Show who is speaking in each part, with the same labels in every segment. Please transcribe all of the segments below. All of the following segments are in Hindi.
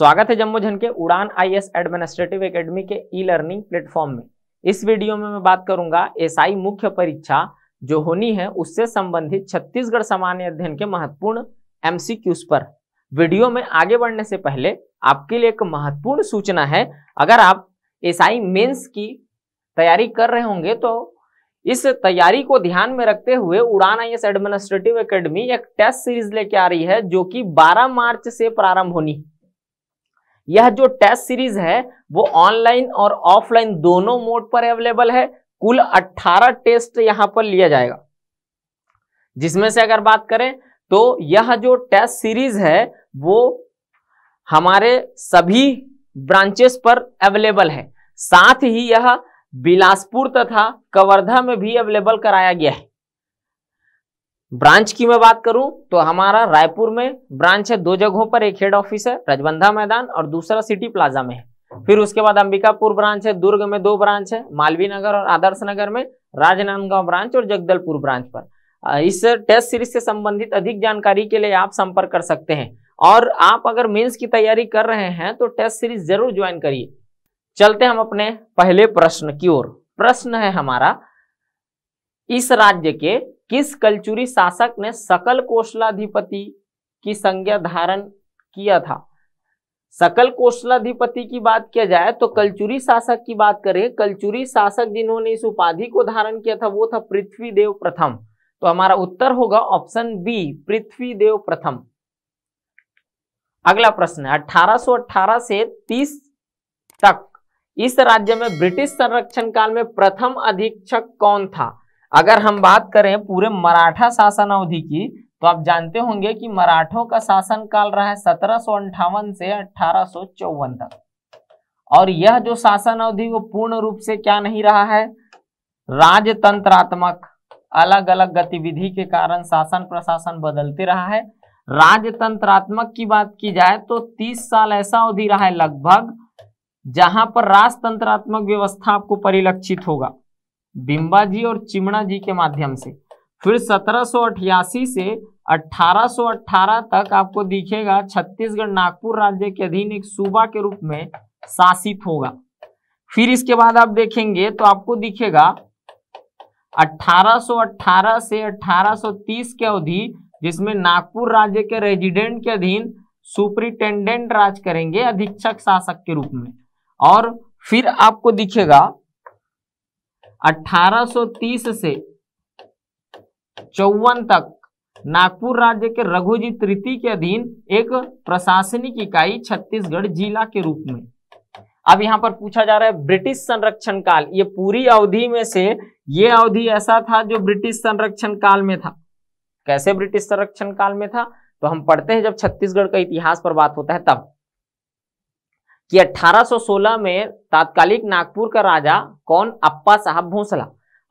Speaker 1: स्वागत है जम्मू झन के उड़ान आईएएस एडमिनिस्ट्रेटिव एकेडमी के ई लर्निंग प्लेटफॉर्म में इस वीडियो में मैं बात करूंगा एसआई मुख्य परीक्षा जो होनी है उससे संबंधित छत्तीसगढ़ सामान्य अध्ययन के महत्वपूर्ण एमसीक्यूज पर वीडियो में आगे बढ़ने से पहले आपके लिए एक महत्वपूर्ण सूचना है अगर आप आई मेन्स की तैयारी कर रहे होंगे तो इस तैयारी को ध्यान में रखते हुए उड़ान आई एडमिनिस्ट्रेटिव एकेडमी एक टेस्ट सीरीज लेके आ रही है जो कि 12 मार्च से प्रारंभ होनी यह जो टेस्ट सीरीज है वो ऑनलाइन और ऑफलाइन दोनों मोड पर अवेलेबल है कुल 18 टेस्ट यहां पर लिया जाएगा जिसमें से अगर बात करें तो यह जो टेस्ट सीरीज है वो हमारे सभी ब्रांचेस पर अवेलेबल है साथ ही यह बिलासपुर तथा कवर्धा में भी अवेलेबल कराया गया है ब्रांच की मैं बात करूं तो हमारा रायपुर में ब्रांच है दो जगहों पर एक हेड ऑफिस है रजबंधा मैदान और दूसरा सिटी प्लाजा में है फिर उसके बाद अंबिकापुर ब्रांच है दुर्ग में दो ब्रांच है मालवीय नगर और आदर्श नगर में राजनांदगांव ब्रांच और जगदलपुर ब्रांच पर इस टेस्ट सीरीज से संबंधित अधिक जानकारी के लिए आप संपर्क कर सकते हैं और आप अगर मेन्स की तैयारी कर रहे हैं तो टेस्ट सीरीज जरूर ज्वाइन करिए चलते हम अपने पहले प्रश्न की ओर प्रश्न है हमारा इस राज्य के किस कलचुरी शासक ने सकल कोशलाधिपति की संज्ञा धारण किया था सकल कोशलाधिपति की बात किया जाए तो कलचुरी शासक की बात करें कलचुरी शासक जिन्होंने इस उपाधि को धारण किया था वो था पृथ्वी देव प्रथम तो हमारा उत्तर होगा ऑप्शन बी पृथ्वी देव प्रथम अगला प्रश्न है 1818 से 30 तक इस राज्य में ब्रिटिश संरक्षण काल में प्रथम अधीक्षक कौन था अगर हम बात करें पूरे मराठा शासन अवधि की तो आप जानते होंगे कि मराठों का शासन काल रहा है सत्रह से अठारह तक और यह जो शासन अवधि वो पूर्ण रूप से क्या नहीं रहा है राजतंत्रात्मक अलग अलग गतिविधि के कारण शासन प्रशासन बदलते रहा है राजतंत्रात्मक की बात की जाए तो 30 साल ऐसा अवधि रहा है लगभग जहां पर राजतंत्रात्मक व्यवस्था आपको परिलक्षित होगा बिंबा जी और चिमड़ा जी के माध्यम से फिर सत्रह से 1818 तक आपको दिखेगा छत्तीसगढ़ नागपुर राज्य के अधीन एक सूबा के रूप में शासित होगा फिर इसके बाद आप देखेंगे तो आपको दिखेगा 1818 से 1830 के अवधि जिसमें नागपुर राज्य के रेजिडेंट के अधीन सुप्रिंटेंडेंट राज करेंगे अधीक्षक शासक के रूप में और फिर आपको दिखेगा 1830 से चौवन तक नागपुर राज्य के रघुजी तृतीय के अधीन एक प्रशासनिक इकाई छत्तीसगढ़ जिला के रूप में अब यहां पर पूछा जा रहा है ब्रिटिश संरक्षण काल ये पूरी अवधि में से ये अवधि ऐसा था जो ब्रिटिश संरक्षण काल में था कैसे ब्रिटिश संरक्षण काल में था तो हम पढ़ते हैं जब छत्तीसगढ़ का इतिहास पर बात होता है तब कि 1816 में तात्कालिक नागपुर का राजा कौन अप्पा साहब भोसला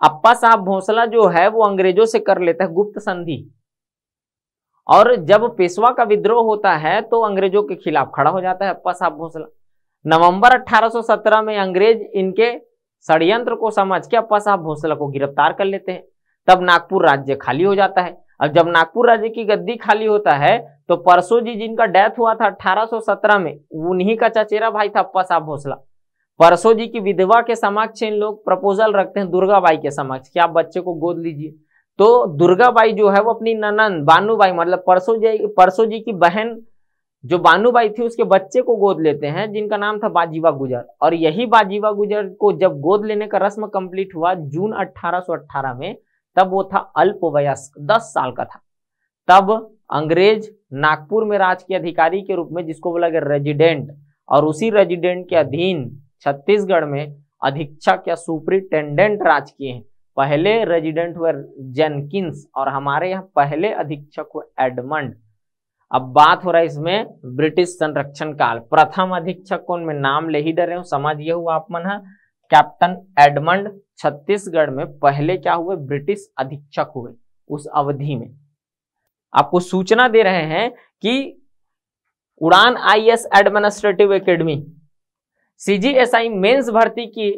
Speaker 1: अप्पा साहब भोसला जो है वो अंग्रेजों से कर लेता है गुप्त संधि और जब पेशवा का विद्रोह होता है तो अंग्रेजों के खिलाफ खड़ा हो जाता है अप्पा साहब भोसला नवंबर 1817 में अंग्रेज इनके षडयंत्र को समझ के अप्पा साहब भोसला को गिरफ्तार कर लेते हैं तब नागपुर राज्य खाली हो जाता है अब जब नागपुर राज्य की गद्दी खाली होता है तो परसो जी जिनका डेथ हुआ था 1817 में उन्हीं का चचेरा भाई था पसा भोसला परसो जी की विधवा के समक्ष इन लोग प्रपोजल रखते हैं दुर्गाबाई के समक्ष कि आप बच्चे को गोद लीजिए तो दुर्गाबाई जो है वो अपनी ननन बाई मतलब परसो जी परसो जी की बहन जो बाई थी उसके बच्चे को गोद लेते हैं जिनका नाम था बाजीवा गुजर और यही बाजीवा गुजर को जब गोद लेने का रस्म कंप्लीट हुआ जून 1818 में तब वो था अल्प वयस्क दस साल का था तब अंग्रेज नागपुर में राज के अधिकारी के रूप में जिसको बोला गया रेजिडेंट और उसी रेजिडेंट के अधीन छत्तीसगढ़ में अधीक्षक या सुप्रिंटेंडेंट राज किए हैं पहले रेजिडेंट हुए जेनकिंस और हमारे यहाँ पहले अधीक्षक हुए एडमंड अब बात हो रहा है इसमें ब्रिटिश संरक्षण काल प्रथम अधीक्षक को उनमें नाम ले ही डर रहे हूँ समझ ये हुआ आप मन है हाँ? कैप्टन एडमंड छत्तीसगढ़ में पहले क्या हुए ब्रिटिश अधीक्षक हुए उस अवधि में आपको सूचना दे रहे हैं कि उड़ान आईएएस एडमिनिस्ट्रेटिव एकेडमी सीजीएसआई मेंस भर्ती की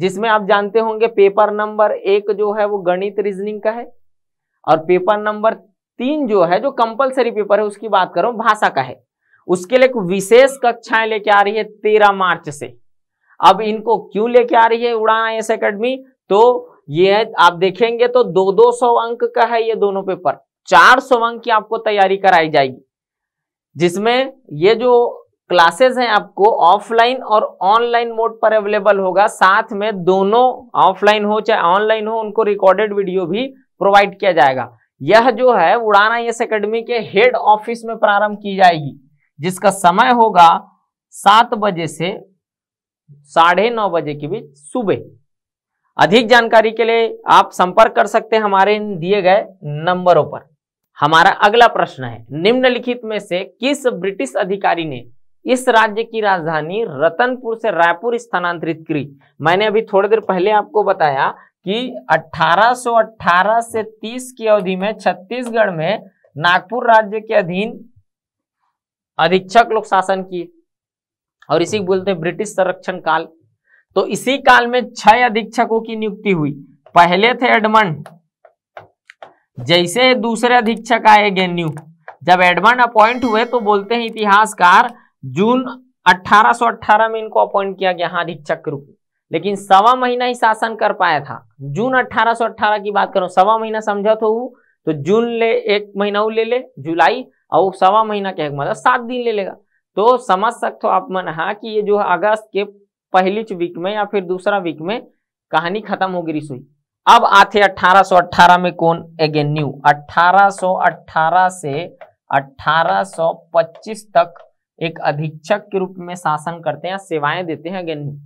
Speaker 1: जिसमें आप जानते होंगे पेपर नंबर एक जो है वो गणित रीजनिंग का है और पेपर नंबर तीन जो है जो कंपलसरी पेपर है उसकी बात करो भाषा का है उसके लिए विशेष कक्षाएं लेके आ रही है तेरह मार्च से अब इनको क्यों लेके आ रही है उड़ान आई एकेडमी तो ये आप देखेंगे तो दो दो सौ अंक का है ये दोनों पेपर चार सौ अंक की आपको तैयारी कराई जाएगी जिसमें ये जो क्लासेस हैं आपको ऑफलाइन और ऑनलाइन मोड पर अवेलेबल होगा साथ में दोनों ऑफलाइन हो चाहे ऑनलाइन हो उनको रिकॉर्डेड वीडियो भी प्रोवाइड किया जाएगा यह जो है उड़ान आई एकेडमी के हेड ऑफिस में प्रारंभ की जाएगी जिसका समय होगा सात बजे से साढ़े नौ बजे के बीच सुबह अधिक जानकारी के लिए आप संपर्क कर सकते हैं हमारे इन दिए गए नंबरों पर हमारा अगला प्रश्न है निम्नलिखित में से किस ब्रिटिश अधिकारी ने इस राज्य की राजधानी रतनपुर से रायपुर स्थानांतरित की मैंने अभी थोड़ी देर पहले आपको बताया कि 1818 से 30 की अवधि में छत्तीसगढ़ में नागपुर राज्य के अधीन अधीक्षक लोक शासन किए और इसी बोलते हैं ब्रिटिश संरक्षण काल तो इसी काल में छह अधीक्षकों की नियुक्ति हुई पहले थे एडमंड जैसे दूसरे अधीक्षक आए गेन्यू जब एडमंड अपॉइंट हुए तो बोलते हैं इतिहासकार जून 1818 में इनको अपॉइंट किया गया हाँ अधीक्षक के रूप में लेकिन सवा महीना ही शासन कर पाया था जून 1818 की बात करो सवा महीना समझा तो तो जून ले एक महीना वो ले ले जुलाई और सवा महीना क्या मतलब सात दिन ले लेगा तो समझ सकते हो आप मन हाँ कि ये जो अगस्त के पहली वीक में या फिर दूसरा वीक में कहानी खत्म होगी रिसोई अब आते 1818 में कौन अगेन न्यू 1818 से 1825 तक एक अधीक्षक के रूप में शासन करते हैं सेवाएं देते हैं अगेन न्यू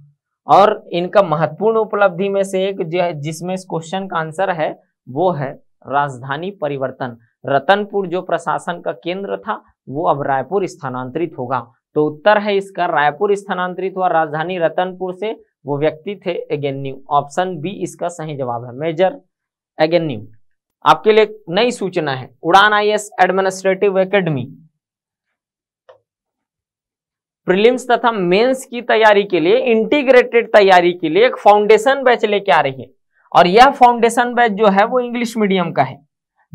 Speaker 1: और इनका महत्वपूर्ण उपलब्धि में से एक जो है जिसमें इस क्वेश्चन का आंसर है वो है राजधानी परिवर्तन रतनपुर जो प्रशासन का केंद्र था वो अब रायपुर स्थानांतरित होगा तो उत्तर है इसका रायपुर स्थानांतरित हुआ राजधानी रतनपुर से वो व्यक्ति थे एगेन्यू ऑप्शन बी इसका सही जवाब है मेजर एगेन्यू आपके लिए नई सूचना है Udaan IAS administrative academy prelims तथा मेंस की तैयारी के लिए इंटीग्रेटेड तैयारी के लिए एक फाउंडेशन बैच लेके आ रही है और यह फाउंडेशन बैच जो है वो इंग्लिश मीडियम का है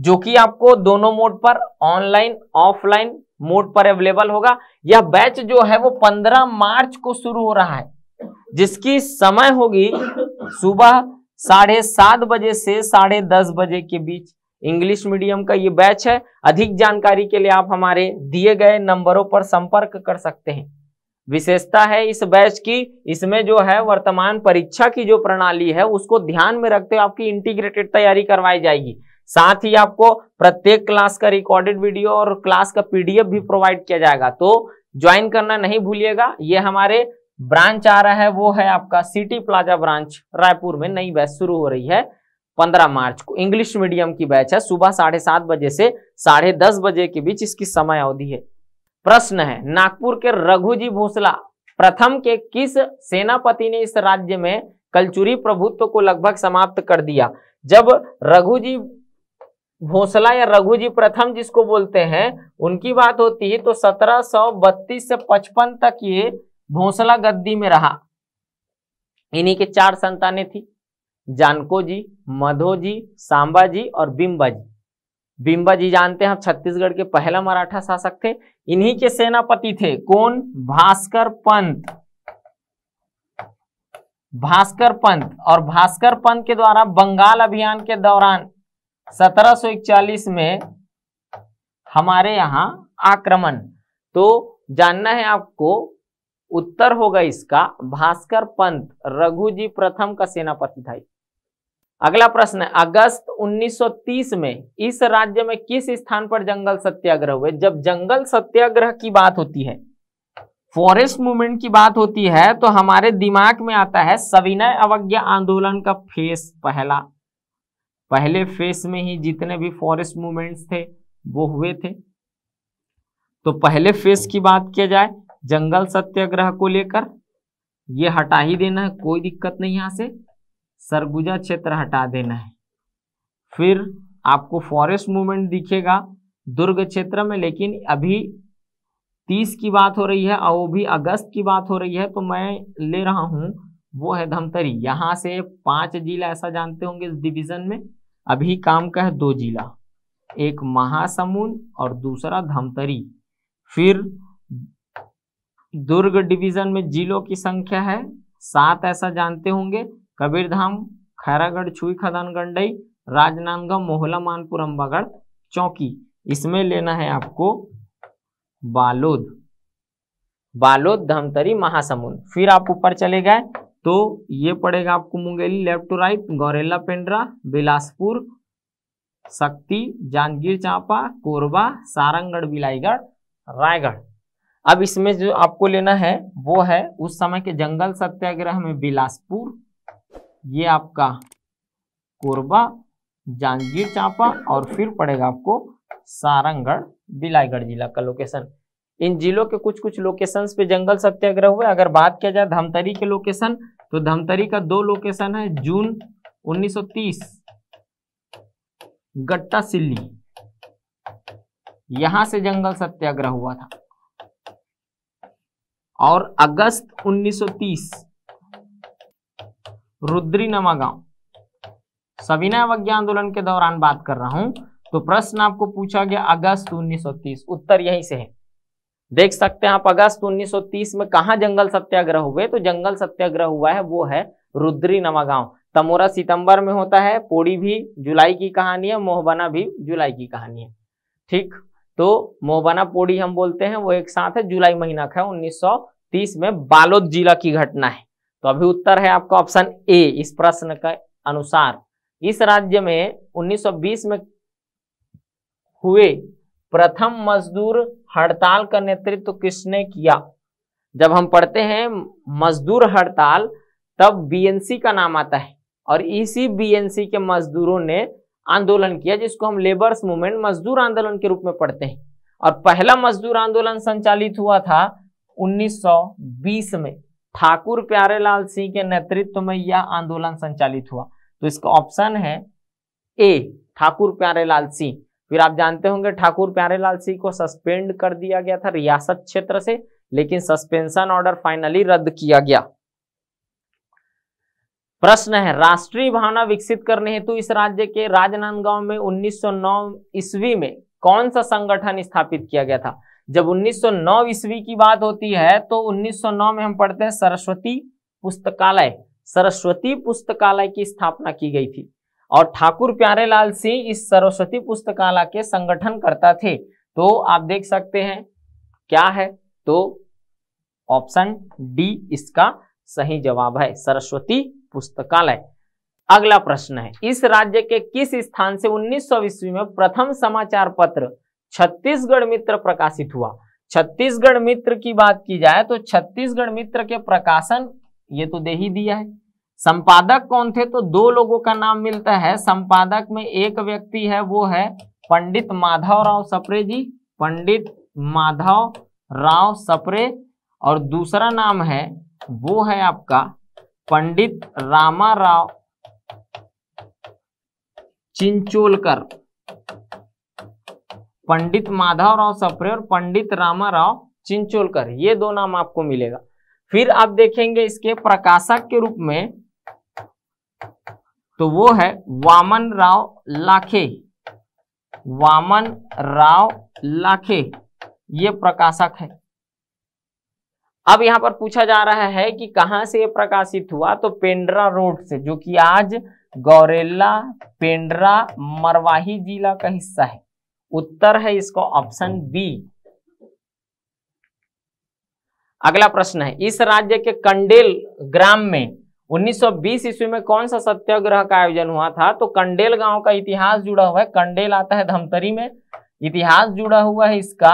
Speaker 1: जो कि आपको दोनों मोड पर ऑनलाइन ऑफलाइन मोड पर अवेलेबल होगा यह बैच जो है वो 15 मार्च को शुरू हो रहा है जिसकी समय होगी सुबह साढ़े सात बजे से साढ़े दस बजे के बीच इंग्लिश मीडियम का ये बैच है अधिक जानकारी के लिए आप हमारे दिए गए नंबरों पर संपर्क कर सकते हैं विशेषता है इस बैच की इसमें जो है वर्तमान परीक्षा की जो प्रणाली है उसको ध्यान में रखते हुए आपकी इंटीग्रेटेड तैयारी करवाई जाएगी साथ ही आपको प्रत्येक क्लास का रिकॉर्डेड वीडियो और क्लास का पीडीएफ भी प्रोवाइड किया जाएगा तो ज्वाइन करना नहीं भूलिएगा ये हमारे ब्रांच आ रहा है वो है आपका सिटी प्लाजा ब्रांच रायपुर में नई बैच शुरू हो रही है पंद्रह मार्च को इंग्लिश मीडियम की बैच है सुबह साढ़े सात बजे से साढ़े दस बजे के बीच इसकी समय अवधि है प्रश्न है नागपुर के रघुजी भोसला प्रथम के किस सेनापति ने इस राज्य में कलचुरी प्रभुत्व को लगभग समाप्त कर दिया जब रघुजी घोसला या रघुजी प्रथम जिसको बोलते हैं उनकी बात होती है तो बत्तीस से 55 तक ये भोसला गद्दी में रहा इन्हीं के चार संतानें थी जानको जी मधो जी सांबा जी और बिंबा जी बिंबा जी जानते हैं हम छत्तीसगढ़ के पहला मराठा शासक थे इन्हीं के सेनापति थे कौन भास्कर पंत भास्कर पंत और भास्कर पंत के द्वारा बंगाल अभियान के दौरान 1741 में हमारे यहां आक्रमण तो जानना है आपको उत्तर होगा इसका भास्कर पंत रघुजी प्रथम का सेनापति था अगला प्रश्न है अगस्त 1930 में इस राज्य में किस स्थान पर जंगल सत्याग्रह हुए जब जंगल सत्याग्रह की बात होती है फॉरेस्ट मूवमेंट की बात होती है तो हमारे दिमाग में आता है सविनय अवज्ञा आंदोलन का फेस पहला पहले फेस में ही जितने भी फॉरेस्ट मूवमेंट्स थे वो हुए थे तो पहले फेस की बात किया जाए जंगल सत्याग्रह को लेकर ये हटा ही देना है कोई दिक्कत नहीं यहां से सरगुजा क्षेत्र हटा देना है फिर आपको फॉरेस्ट मूवमेंट दिखेगा दुर्ग क्षेत्र में लेकिन अभी तीस की बात हो रही है और वो भी अगस्त की बात हो रही है तो मैं ले रहा हूं वो है धमतरी यहां से पांच जिला ऐसा जानते होंगे इस डिवीजन में अभी काम का है दो जिला एक महासमुंद और दूसरा धमतरी फिर दुर्ग डिवीजन में जिलों की संख्या है सात ऐसा जानते होंगे कबीरधाम खैरागढ़ छुई खदान गंडई राजनांदगांव मोहला मानपुर अंबागढ़ चौकी इसमें लेना है आपको बालोद बालोद धमतरी महासमुंद फिर आप ऊपर चले गए तो ये पड़ेगा आपको Mungeli left to right Gaurela Pendra Bilaspur Sakti Janjgir Champa Korba Sarangarh Bilaigarh Raigarh अब इसमें जो आपको लेना है वो है उस समय के जंगल सत्याग्रह में बिलासपुर ये आपका कोरबा जांजगीर चांपा और फिर पड़ेगा आपको सारंगढ़ बिलाईगढ़ जिला का लोकेशन इन जिलों के कुछ कुछ लोकेशन पे जंगल सत्याग्रह हुए अगर बात किया जाए धमतरी के लोकेशन तो धमतरी का दो लोकेशन है जून 1930 गट्टा सिल्ली यहां से जंगल सत्याग्रह हुआ था और अगस्त 1930 रुद्री नमा गांव सविनय अवज्ञा आंदोलन के दौरान बात कर रहा हूं तो प्रश्न आपको पूछा गया अगस्त 1930 उत्तर यहीं से है देख सकते हैं आप अगस्त 1930 में कहा जंगल सत्याग्रह हुए तो जंगल सत्याग्रह हुआ है वो है रुद्री नवागांव तमोरा सितंबर में होता है पोड़ी भी जुलाई की कहानी है मोहबना भी जुलाई की कहानी है ठीक तो मोहबना पोड़ी हम बोलते हैं वो एक साथ है जुलाई महीना का है उन्नीस में बालोद जिला की घटना है तो अभी उत्तर है आपका ऑप्शन ए इस प्रश्न के अनुसार इस राज्य में 1920 में हुए प्रथम मजदूर हड़ताल का नेतृत्व तो किसने किया जब हम पढ़ते हैं मजदूर हड़ताल तब बीएनसी का नाम आता है और इसी बीएनसी के मजदूरों ने आंदोलन किया जिसको हम लेबर्स मूवमेंट मजदूर आंदोलन के रूप में पढ़ते हैं और पहला मजदूर आंदोलन संचालित हुआ था 1920 में ठाकुर प्यारेलाल सिंह के नेतृत्व में यह आंदोलन संचालित हुआ तो इसका ऑप्शन है ए ठाकुर प्यारेलाल सिंह फिर आप जानते होंगे ठाकुर प्यारेलाल सिंह को सस्पेंड कर दिया गया था रियासत क्षेत्र से लेकिन सस्पेंशन ऑर्डर फाइनली रद्द किया गया प्रश्न है राष्ट्रीय भावना विकसित करने हेतु इस राज्य के राजनांदगांव में 1909 ईस्वी में कौन सा संगठन स्थापित किया गया था जब 1909 ईस्वी की बात होती है तो 1909 में हम पढ़ते हैं सरस्वती पुस्तकालय सरस्वती पुस्तकालय की स्थापना की गई थी और ठाकुर प्यारे लाल सिंह इस सरस्वती पुस्तकालय के संगठन करता थे तो आप देख सकते हैं क्या है तो ऑप्शन डी इसका सही जवाब है सरस्वती पुस्तकालय अगला प्रश्न है इस राज्य के किस स्थान से उन्नीस सौ ईस्वी में प्रथम समाचार पत्र छत्तीसगढ़ मित्र प्रकाशित हुआ छत्तीसगढ़ मित्र की बात की जाए तो छत्तीसगढ़ मित्र के प्रकाशन ये तो दे ही दिया है संपादक कौन थे तो दो लोगों का नाम मिलता है संपादक में एक व्यक्ति है वो है पंडित माधव राव सप्रे जी पंडित माधव राव सप्रे और दूसरा नाम है वो है आपका पंडित रामा राव चिंचोलकर पंडित माधव राव सप्रे और पंडित रामा राव चिंचोलकर ये दो नाम आपको मिलेगा फिर आप देखेंगे इसके प्रकाशक के रूप में तो वो है वामन राव लाखे वामन राव लाखे ये प्रकाशक है अब यहां पर पूछा जा रहा है कि कहां से यह प्रकाशित हुआ तो पेंड्रा रोड से जो कि आज गौरेला पेंड्रा मरवाही जिला का हिस्सा है उत्तर है इसको ऑप्शन बी अगला प्रश्न है इस राज्य के कंडेल ग्राम में 1920 ईस्वी में कौन सा सत्याग्रह का आयोजन हुआ था तो कंडेल गांव का इतिहास जुड़ा हुआ है कंडेल आता है धमतरी में इतिहास जुड़ा हुआ है इसका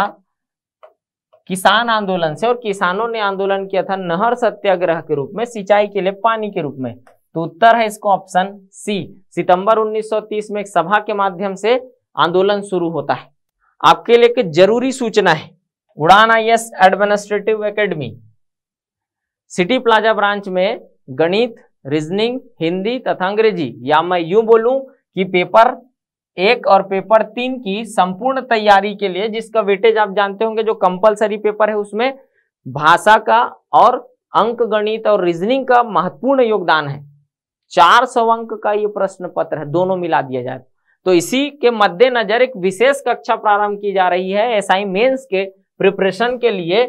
Speaker 1: किसान आंदोलन से और किसानों ने आंदोलन किया था नहर सत्याग्रह के रूप में सिंचाई के लिए पानी के रूप में तो उत्तर है इसको ऑप्शन सी सितंबर 1930 में एक सभा के माध्यम से आंदोलन शुरू होता है आपके लिए एक जरूरी सूचना है Udaan IAS administrative academy city plaza branch में गणित रीजनिंग हिंदी तथा अंग्रेजी या मैं यूं बोलूं कि पेपर एक और पेपर तीन की संपूर्ण तैयारी के लिए जिसका वेटेज आप जानते होंगे जो कंपलसरी पेपर है उसमें भाषा का और अंक गणित और रीजनिंग का महत्वपूर्ण योगदान है 400 अंक का ये प्रश्न पत्र है दोनों मिला दिया जाए तो इसी के मद्देनजर एक विशेष कक्षा प्रारंभ की जा रही है एसआई मेंस के प्रिपरेशन के लिए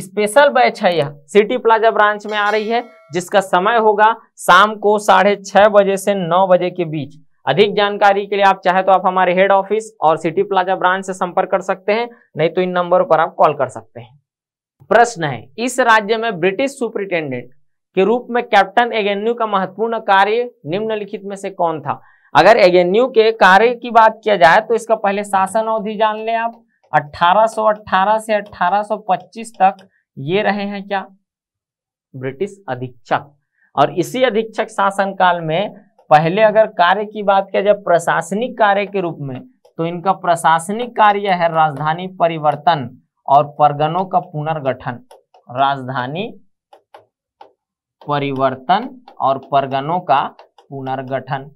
Speaker 1: स्पेशल बैच है यह सिटी प्लाजा ब्रांच में आ रही है जिसका समय होगा शाम को साढ़े छह बजे से नौ बजे के बीच अधिक जानकारी के लिए आप चाहे तो आप हमारे हेड ऑफिस और सिटी प्लाजा ब्रांच से संपर्क कर सकते हैं नहीं तो इन नंबरों पर आप कॉल कर सकते हैं प्रश्न है इस राज्य में ब्रिटिश सुप्रिंटेंडेंट के रूप में कैप्टन एगेन्यू का महत्वपूर्ण कार्य निम्नलिखित में से कौन था अगर एगेन्यू के कार्य की बात किया जाए तो इसका पहले शासन अवधि जान ले आप 1818 से 1825 तक ये रहे हैं क्या ब्रिटिश अधीक्षक और इसी अधीक्षक शासन काल में पहले अगर कार्य की बात किया जाए प्रशासनिक कार्य के रूप में तो इनका प्रशासनिक कार्य है राजधानी परिवर्तन और परगनों का पुनर्गठन राजधानी परिवर्तन और परगनों का पुनर्गठन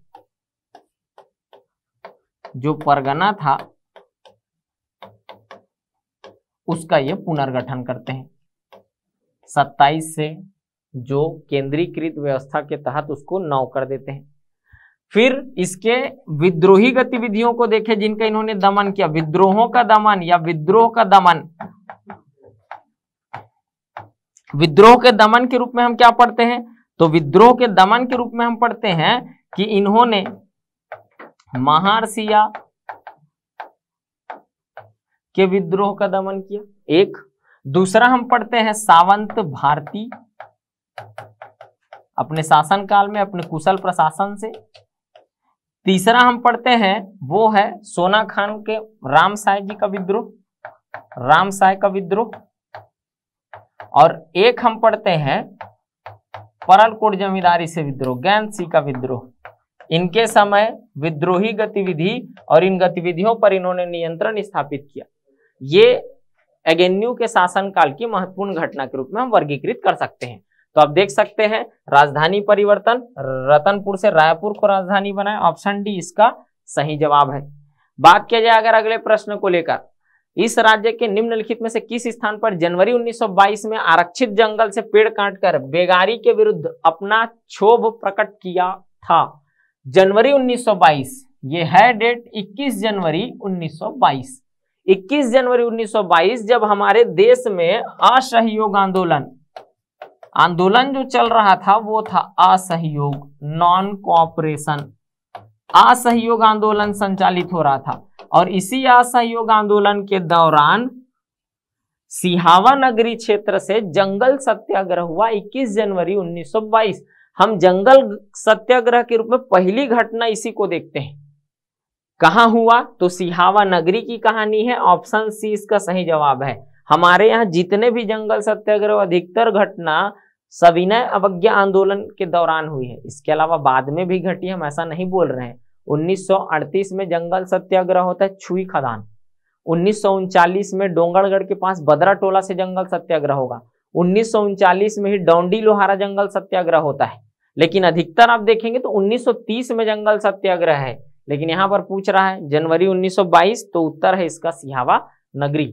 Speaker 1: जो परगना था उसका ये पुनर्गठन करते हैं सत्ताईस से जो केंद्रीकृत व्यवस्था के तहत उसको नौ कर देते हैं फिर इसके विद्रोही गतिविधियों को देखें जिनका इन्होंने दमन किया विद्रोहों का दमन या विद्रोह का दमन विद्रोह के दमन के रूप में हम क्या पढ़ते हैं तो विद्रोह के दमन के रूप में हम पढ़ते हैं कि इन्होंने महारसिया के विद्रोह का दमन किया एक दूसरा हम पढ़ते हैं सावंत भारती अपने शासन काल में अपने कुशल प्रशासन से तीसरा हम पढ़ते हैं वो है सोना खान के राम साय जी का विद्रोह राम साय का विद्रोह और एक हम पढ़ते हैं परलकोट जमींदारी से विद्रोह गैन सिंह का विद्रोह इनके समय विद्रोही गतिविधि और इन गतिविधियों पर इन्होंने नियंत्रण स्थापित किया ये एगेन्यू के शासनकाल की महत्वपूर्ण घटना के रूप में हम वर्गीकृत कर सकते हैं तो आप देख सकते हैं राजधानी परिवर्तन रतनपुर से रायपुर को राजधानी बनाए ऑप्शन डी इसका सही जवाब है बात किया जाए अगर अगले प्रश्न को लेकर इस राज्य के निम्नलिखित में से किस स्थान पर जनवरी 1922 में आरक्षित जंगल से पेड़ काटकर बेगारी के विरुद्ध अपना क्षोभ प्रकट किया था जनवरी 1922 ये है डेट 21 जनवरी 1922 21 जनवरी 1922 जब हमारे देश में असहयोग आंदोलन आंदोलन जो चल रहा था वो था असहयोग नॉन कॉपरेशन असहयोग आंदोलन संचालित हो रहा था और इसी असहयोग आंदोलन के दौरान सिहावा नगरी क्षेत्र से जंगल सत्याग्रह हुआ 21 जनवरी 1922 हम जंगल सत्याग्रह के रूप में पहली घटना इसी को देखते हैं कहाँ हुआ तो सिहावा नगरी की कहानी है ऑप्शन सी इसका सही जवाब है हमारे यहाँ जितने भी जंगल सत्याग्रह अधिकतर घटना सविनय अवज्ञा आंदोलन के दौरान हुई है इसके अलावा बाद में भी घटी हम ऐसा नहीं बोल रहे हैं 1938 में जंगल सत्याग्रह होता है छुई खदान उन्नीस में डोंगरगढ़ के पास बदरा टोला से जंगल सत्याग्रह होगा उन्नीस में ही डोंडी लोहारा जंगल सत्याग्रह होता है लेकिन अधिकतर आप देखेंगे तो 1930 में जंगल सत्याग्रह है लेकिन यहाँ पर पूछ रहा है जनवरी 1922 तो उत्तर है इसका सिहावा नगरी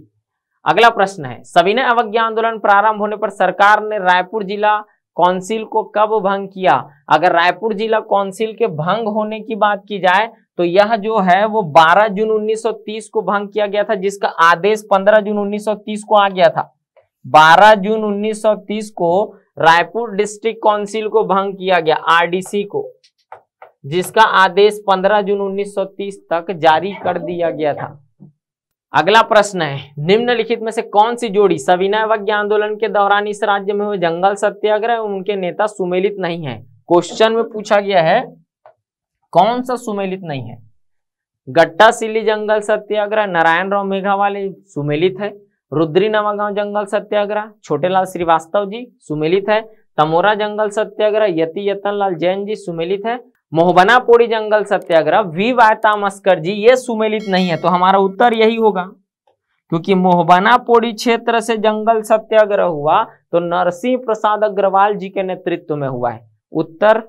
Speaker 1: अगला प्रश्न है सविनय अवज्ञा आंदोलन प्रारंभ होने पर सरकार ने रायपुर जिला काउंसिल को कब भंग किया अगर रायपुर जिला काउंसिल के भंग होने की बात की जाए तो यह जो है वो 12 जून 1930 को भंग किया गया था जिसका आदेश 15 जून 1930 को आ गया था 12 जून 1930 को रायपुर डिस्ट्रिक्ट काउंसिल को भंग किया गया आरडीसी को जिसका आदेश 15 जून 1930 तक जारी कर दिया गया था अगला प्रश्न है निम्नलिखित में से कौन सी जोड़ी सविनय वज्ञ आंदोलन के दौरान इस राज्य में हुए जंगल सत्याग्रह उनके नेता सुमेलित नहीं है क्वेश्चन में पूछा गया है कौन सा सुमेलित नहीं है गट्टा सिली जंगल सत्याग्रह नारायण राव मेघावाले सुमेलित है रुद्री नवागांव जंगल सत्याग्रह छोटेलाल श्रीवास्तव जी सुमेलित है तमोरा जंगल सत्याग्रह यति यतन लाल जैन जी सुमेलित है मोहबना पोड़ी जंगल सत्याग्रह वी वार्ता मस्कर जी ये सुमेलित नहीं है तो हमारा उत्तर यही होगा क्योंकि मोहबना पोड़ी क्षेत्र से जंगल सत्याग्रह हुआ तो नरसिंह प्रसाद अग्रवाल जी के नेतृत्व में हुआ है उत्तर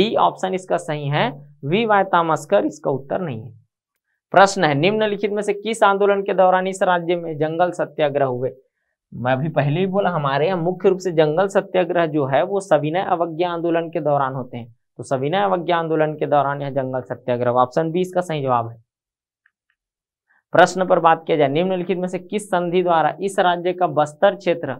Speaker 1: डी ऑप्शन इसका सही है वी वायता तामस्कर इसका उत्तर नहीं है प्रश्न है निम्नलिखित में से किस आंदोलन के दौरान इस राज्य में जंगल सत्याग्रह हुए मैं अभी पहले ही बोला हमारे यहाँ मुख्य रूप से जंगल सत्याग्रह जो है वो सविनय अवज्ञा आंदोलन के दौरान होते हैं तो सविनय अवज्ञा आंदोलन के दौरान यह जंगल सत्याग्रह ऑप्शन बी इसका सही जवाब है प्रश्न पर बात किया जाए निम्नलिखित में से किस संधि द्वारा इस राज्य का बस्तर क्षेत्र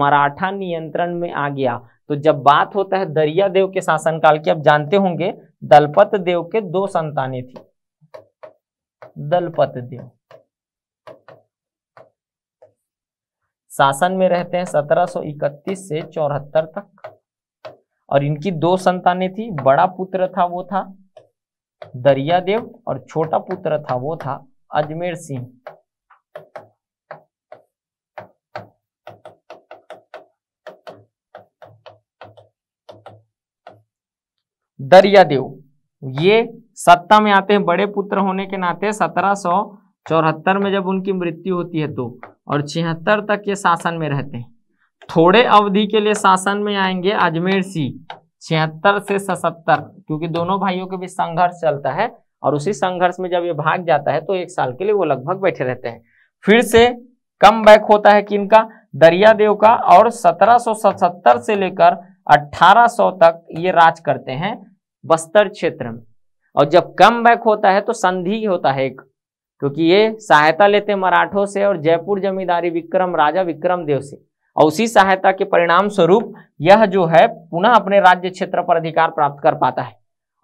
Speaker 1: मराठा नियंत्रण में आ गया तो जब बात होता है दरिया देव के शासनकाल की आप जानते होंगे दलपत देव के दो संतानें थी दलपत देव शासन में रहते हैं 1731 से चौहत्तर तक और इनकी दो संतानें थी बड़ा पुत्र था वो था दरियादेव और छोटा पुत्र था वो था अजमेर सिंह दरियादेव ये सत्ता में आते हैं बड़े पुत्र होने के नाते सत्रह सौ चौहत्तर में जब उनकी मृत्यु होती है तो और छिहत्तर तक ये शासन में रहते हैं थोड़े अवधि के लिए शासन में आएंगे अजमेर सी छिहत्तर से सतहत्तर क्योंकि दोनों भाइयों के बीच संघर्ष चलता है और उसी संघर्ष में जब ये भाग जाता है तो एक साल के लिए वो लगभग बैठे रहते हैं फिर से कम बैक होता है किनका दरिया देव का और 1777 से लेकर 1800 तक ये राज करते हैं बस्तर क्षेत्र में और जब कम बैक होता है तो संधि होता है एक क्योंकि ये सहायता लेते मराठों से और जयपुर जमींदारी विक्रम राजा विक्रम देव से और उसी सहायता के परिणाम स्वरूप यह जो है पुनः अपने राज्य क्षेत्र पर अधिकार प्राप्त कर पाता है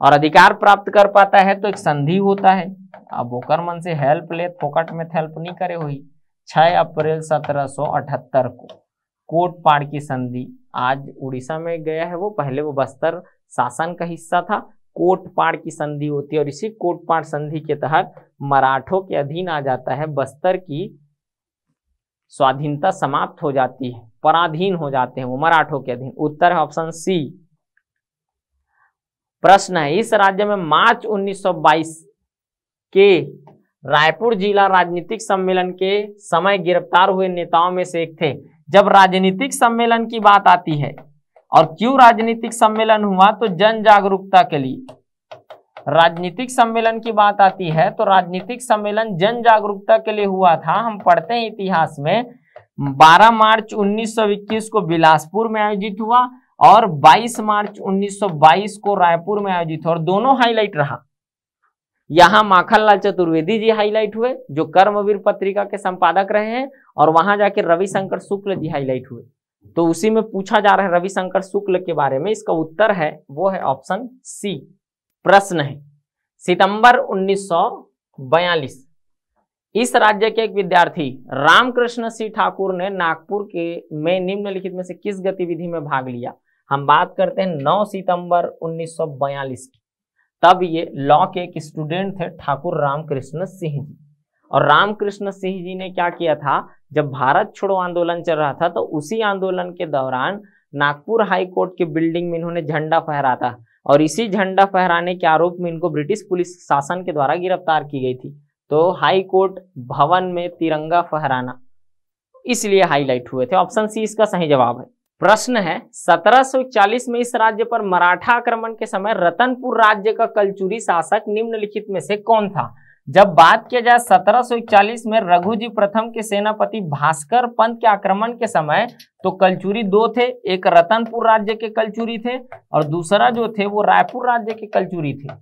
Speaker 1: और अधिकार प्राप्त कर पाता है तो एक संधि होता है अब ओकर मन से हेल्प ले फोकट में हेल्प नहीं करे हुई 6 अप्रैल 1778 को कोट पाड़ की संधि आज उड़ीसा में गया है वो पहले वो बस्तर शासन का हिस्सा था कोट पाड़ की संधि होती है और इसी कोट पाड़ संधि के तहत मराठों के अधीन आ जाता है बस्तर की स्वाधीनता समाप्त हो जाती है पराधीन हो जाते हैं वो मराठों के अधीन उत्तर है ऑप्शन सी प्रश्न है इस राज्य में मार्च 1922 के रायपुर जिला राजनीतिक सम्मेलन के समय गिरफ्तार हुए नेताओं में से एक थे जब राजनीतिक सम्मेलन की बात आती है और क्यों राजनीतिक सम्मेलन हुआ तो जन जागरूकता के लिए राजनीतिक सम्मेलन की बात आती है तो राजनीतिक सम्मेलन जन जागरूकता के लिए हुआ था हम पढ़ते हैं इतिहास में 12 मार्च 1921 को बिलासपुर में आयोजित हुआ और 22 मार्च 1922 को रायपुर में आयोजित हुआ और दोनों हाईलाइट रहा यहाँ माखनलाल चतुर्वेदी जी हाईलाइट हुए जो कर्मवीर पत्रिका के संपादक रहे हैं और वहां जाके रविशंकर शुक्ल जी हाईलाइट हुए तो उसी में पूछा जा रहा है रविशंकर शुक्ल के बारे में इसका उत्तर है वो है ऑप्शन सी प्रश्न है सितंबर 1942 इस राज्य के एक विद्यार्थी रामकृष्ण सिंह ठाकुर ने नागपुर के में निम्नलिखित में से किस गतिविधि में भाग लिया हम बात करते हैं 9 सितंबर 1942 की तब ये लॉ के एक स्टूडेंट थे ठाकुर रामकृष्ण सिंह जी और रामकृष्ण सिंह जी ने क्या किया था जब भारत छोड़ो आंदोलन चल रहा था तो उसी आंदोलन के दौरान नागपुर हाई कोर्ट के बिल्डिंग में इन्होंने झंडा फहरा था और इसी झंडा फहराने के आरोप में इनको ब्रिटिश पुलिस शासन के द्वारा गिरफ्तार की गई थी तो हाई कोर्ट भवन में तिरंगा फहराना इसलिए हाईलाइट हुए थे ऑप्शन सी इसका सही जवाब है प्रश्न है 1740 में इस राज्य पर मराठा आक्रमण के समय रतनपुर राज्य का कलचुरी शासक निम्नलिखित में से कौन था जब बात किया जाए 1741 में रघुजी प्रथम के सेनापति भास्कर पंत के आक्रमण के समय तो कलचुरी दो थे एक रतनपुर राज्य के कलचुरी थे और दूसरा जो थे वो रायपुर राज्य के कलचुरी थे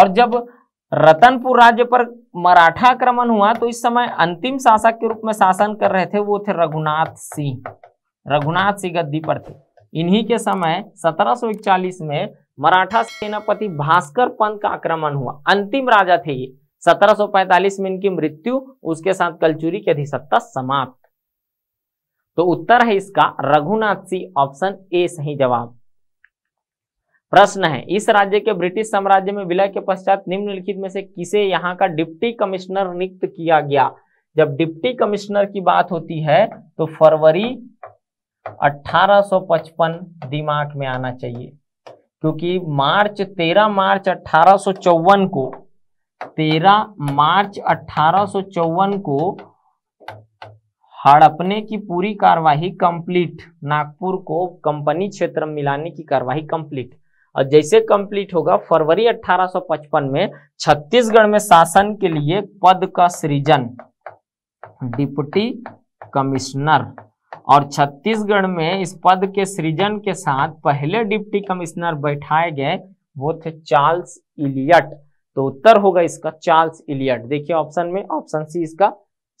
Speaker 1: और जब रतनपुर राज्य पर मराठा आक्रमण हुआ तो इस समय अंतिम शासक के रूप में शासन कर रहे थे वो थे रघुनाथ सिंह रघुनाथ सिंह गद्दी पर थे इन्हीं के समय 1741 में मराठा सेनापति भास्कर पंत का आक्रमण हुआ अंतिम राजा थे ये 1745 में इनकी मृत्यु उसके साथ कलचुरी की अधिसत्ता समाप्त तो उत्तर है इसका रघुनाथ सिंह ऑप्शन ए सही जवाब प्रश्न है इस राज्य के ब्रिटिश साम्राज्य में विलय के पश्चात निम्नलिखित में से किसे यहाँ का डिप्टी कमिश्नर नियुक्त किया गया जब डिप्टी कमिश्नर की बात होती है तो फरवरी 1855 दिमाग में आना चाहिए क्योंकि मार्च 13 मार्च अठारह को तेरह मार्च अठारह को हड़पने की पूरी कार्यवाही कंप्लीट नागपुर को कंपनी क्षेत्र में मिलाने की कार्यवाही कंप्लीट और जैसे कंप्लीट होगा फरवरी 1855 में छत्तीसगढ़ में शासन के लिए पद का सृजन डिप्टी कमिश्नर और छत्तीसगढ़ में इस पद के सृजन के साथ पहले डिप्टी कमिश्नर बैठाए गए वो थे चार्ल्स इलियट तो उत्तर होगा इसका चार्ल्स इलियट देखिए ऑप्शन में ऑप्शन सी इसका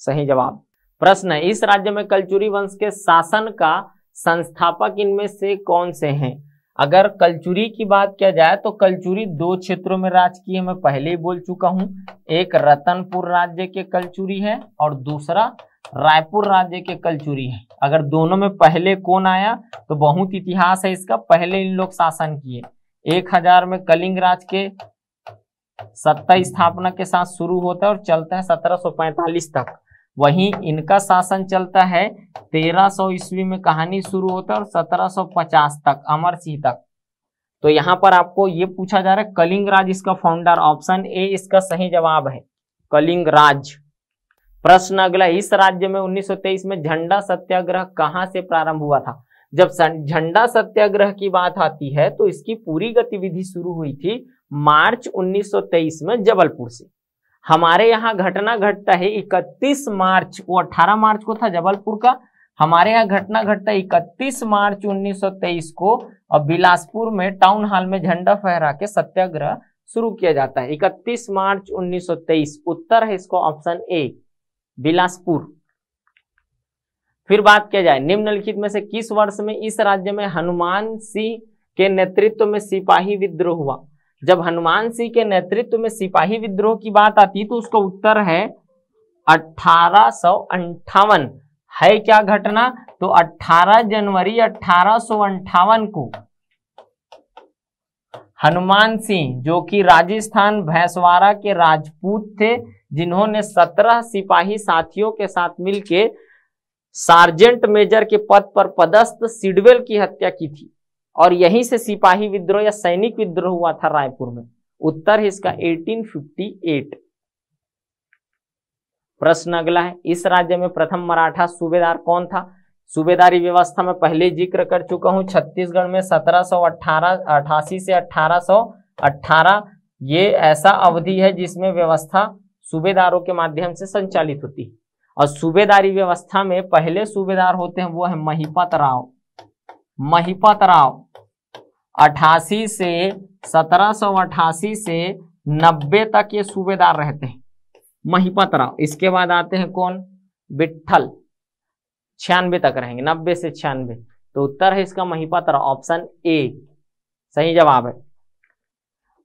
Speaker 1: सही जवाब प्रश्न इस राज्य में कलचुरी वंश के शासन का संस्थापक इनमें से कौन से हैं अगर कलचुरी की बात किया जाए तो कलचुरी दो क्षेत्रों में राज है मैं पहले ही बोल चुका हूं एक रतनपुर राज्य के कलचुरी है और दूसरा रायपुर राज्य के कलचुरी है अगर दोनों में पहले कौन आया तो बहुत इतिहास है इसका पहले इन लोग शासन किए एक हजार में कलिंग राज के सत्ता स्थापना के साथ शुरू होता है और चलता है 1745 तक वहीं इनका शासन चलता है 1300 ईस्वी में कहानी शुरू होता है और 1750 तक अमर सिंह तक तो यहाँ पर आपको ये पूछा जा रहा है कलिंग राज इसका फाउंडर ऑप्शन ए इसका सही जवाब है कलिंग राज प्रश्न अगला इस राज्य में 1923 में झंडा सत्याग्रह कहाँ से प्रारंभ हुआ था जब झंडा सत्याग्रह की बात आती है तो इसकी पूरी गतिविधि शुरू हुई थी मार्च 1923 में जबलपुर से हमारे यहाँ घटना घटता है 31 मार्च को 18 मार्च को था जबलपुर का हमारे यहाँ घटना घटता है इकतीस मार्च 1923 को और बिलासपुर में टाउन हॉल में झंडा फहरा के सत्याग्रह शुरू किया जाता है 31 मार्च 1923 उत्तर है इसको ऑप्शन ए बिलासपुर फिर बात किया जाए निम्नलिखित में से किस वर्ष में इस राज्य में हनुमान सिंह के नेतृत्व में सिपाही विद्रोह हुआ जब हनुमान सिंह के नेतृत्व में सिपाही विद्रोह की बात आती तो उसका उत्तर है अठारह है क्या घटना तो 18 जनवरी अठारह को हनुमान सिंह जो कि राजस्थान भैंसवारा के राजपूत थे जिन्होंने 17 सिपाही साथियों के साथ मिलकर सार्जेंट मेजर के पद पर पदस्थ सिडवेल की हत्या की थी और यहीं से सिपाही विद्रोह या सैनिक विद्रोह हुआ था रायपुर में उत्तर है इसका 1858 प्रश्न अगला है इस राज्य में प्रथम मराठा सूबेदार कौन था सूबेदारी व्यवस्था में पहले जिक्र कर चुका हूं छत्तीसगढ़ में सत्रह सौ अठासी से अठारह सौ अठारह ये ऐसा अवधि है जिसमें व्यवस्था सूबेदारों के माध्यम से संचालित होती है और सूबेदारी व्यवस्था में पहले सूबेदार होते हैं वो है महिपत राव महिपत राव अठासी से सत्रह सौ अठासी से नब्बे तक ये सूबेदार रहते हैं महिपत राव इसके बाद आते हैं कौन विट्ठल छियानवे तक रहेंगे नब्बे से छियानवे तो उत्तर है इसका महिपत राव ऑप्शन ए सही जवाब है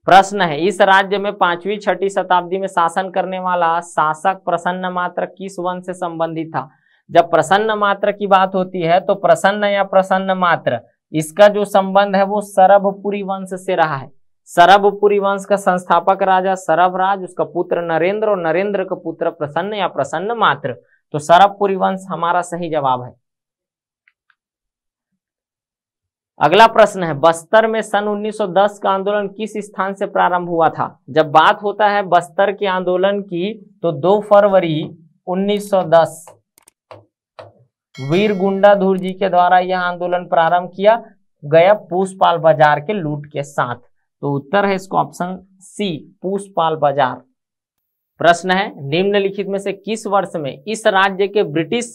Speaker 1: प्रश्न है इस राज्य में पांचवी छठी शताब्दी में शासन करने वाला शासक प्रसन्न मात्र किस वंश से संबंधित था जब प्रसन्न मात्र की बात होती है तो प्रसन्न या प्रसन्न मात्र इसका जो संबंध है वो सरभपुरी वंश से रहा है सरभपुरी वंश का संस्थापक राजा सरभराज उसका पुत्र नरेंद्र और नरेंद्र का पुत्र प्रसन्न या प्रसन्न मात्र तो सरभपुरी वंश हमारा सही जवाब है अगला प्रश्न है बस्तर में सन 1910 का आंदोलन किस स्थान से प्रारंभ हुआ था जब बात होता है बस्तर के आंदोलन की तो 2 फरवरी 1910 वीर गुंडाधूर जी के द्वारा यह आंदोलन प्रारंभ किया गया पूसपाल बाजार के लूट के साथ तो उत्तर है इसको ऑप्शन सी पूसपाल बाजार प्रश्न है निम्नलिखित में से किस वर्ष में इस राज्य के ब्रिटिश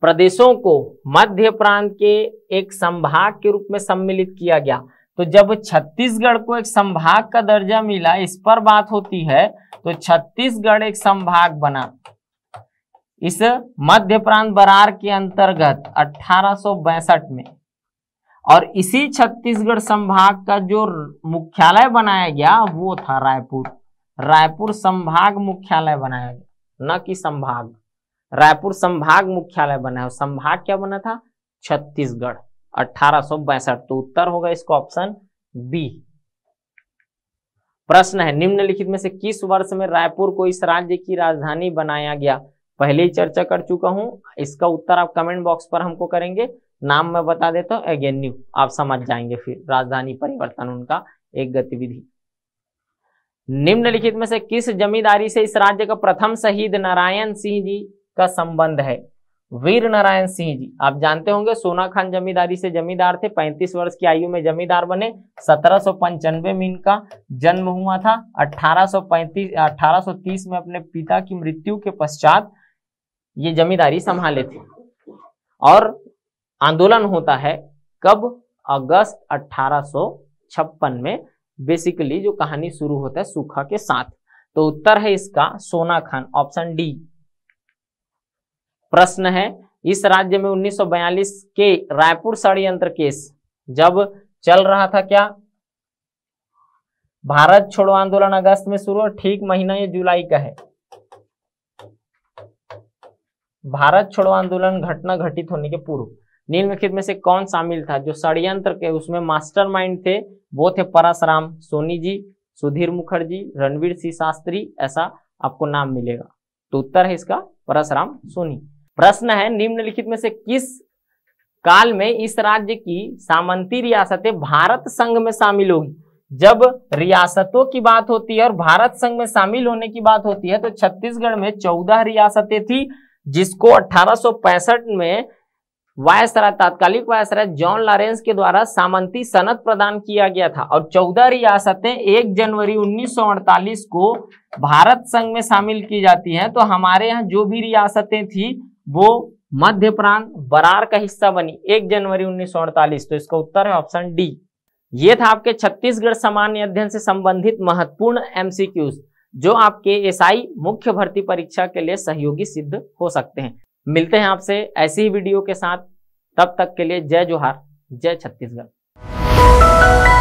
Speaker 1: प्रदेशों को मध्य प्रांत के एक संभाग के रूप में सम्मिलित किया गया तो जब छत्तीसगढ़ को एक संभाग का दर्जा मिला इस पर बात होती है तो छत्तीसगढ़ एक संभाग बना इस मध्य प्रांत बरार के अंतर्गत अठारह में और इसी छत्तीसगढ़ संभाग का जो मुख्यालय बनाया गया वो था रायपुर रायपुर संभाग मुख्यालय बनाया गया न कि संभाग रायपुर संभाग मुख्यालय बनाया संभाग क्या बना था छत्तीसगढ़ अठारह तो उत्तर होगा इसका ऑप्शन बी प्रश्न है निम्नलिखित में से किस वर्ष में रायपुर को इस राज्य की राजधानी बनाया गया पहले ही चर्चा कर चुका हूं इसका उत्तर आप कमेंट बॉक्स पर हमको करेंगे नाम मैं बता देता हूँ न्यू आप समझ जाएंगे फिर राजधानी परिवर्तन उनका एक गतिविधि निम्नलिखित में से किस जमींदारी से इस राज्य का प्रथम शहीद नारायण सिंह जी का संबंध है वीर नारायण सिंह जी आप जानते होंगे सोना खान जमींदारी से जमींदार थे 35 वर्ष की आयु में जमींदार बने सत्रह में इनका जन्म हुआ था 1835 1830 में अपने पिता की मृत्यु के पश्चात ये जमींदारी संभाले थे और आंदोलन होता है कब अगस्त 1856 में बेसिकली जो कहानी शुरू होता है सूखा के साथ तो उत्तर है इसका सोना खान ऑप्शन डी प्रश्न है इस राज्य में 1942 के रायपुर षडयंत्र केस जब चल रहा था क्या भारत छोड़ो आंदोलन अगस्त में शुरू और ठीक महीना ये जुलाई का है भारत छोड़ो आंदोलन घटना घटित होने के पूर्व निम्नलिखित में से कौन शामिल था जो षडयंत्र के उसमें मास्टरमाइंड थे वो थे परसराम सोनी जी सुधीर मुखर्जी रणवीर सिंह शास्त्री ऐसा आपको नाम मिलेगा तो उत्तर है इसका परशुराम सोनी प्रश्न है निम्नलिखित में से किस काल में इस राज्य की सामंती रियासतें भारत संघ में शामिल होगी जब रियासतों की बात होती है और भारत संघ में शामिल होने की बात होती है तो छत्तीसगढ़ में चौदह रियासतें थी जिसको अठारह में वायसराय तात्कालिक वायसराय जॉन लॉरेंस के द्वारा सामंती सनद प्रदान किया गया था और चौदह रियासतें एक जनवरी 1948 को भारत संघ में शामिल की जाती हैं तो हमारे यहाँ जो भी रियासतें थी वो मध्य प्रांत बरार का हिस्सा बनी एक जनवरी 1948 तो इसका उत्तर है ऑप्शन डी ये था आपके छत्तीसगढ़ सामान्य अध्ययन से संबंधित महत्वपूर्ण एमसीक्यूज जो आपके एसआई मुख्य भर्ती परीक्षा के लिए सहयोगी सिद्ध हो सकते हैं मिलते हैं आपसे ऐसी वीडियो के साथ तब तक के लिए जय जोहार जय छत्तीसगढ़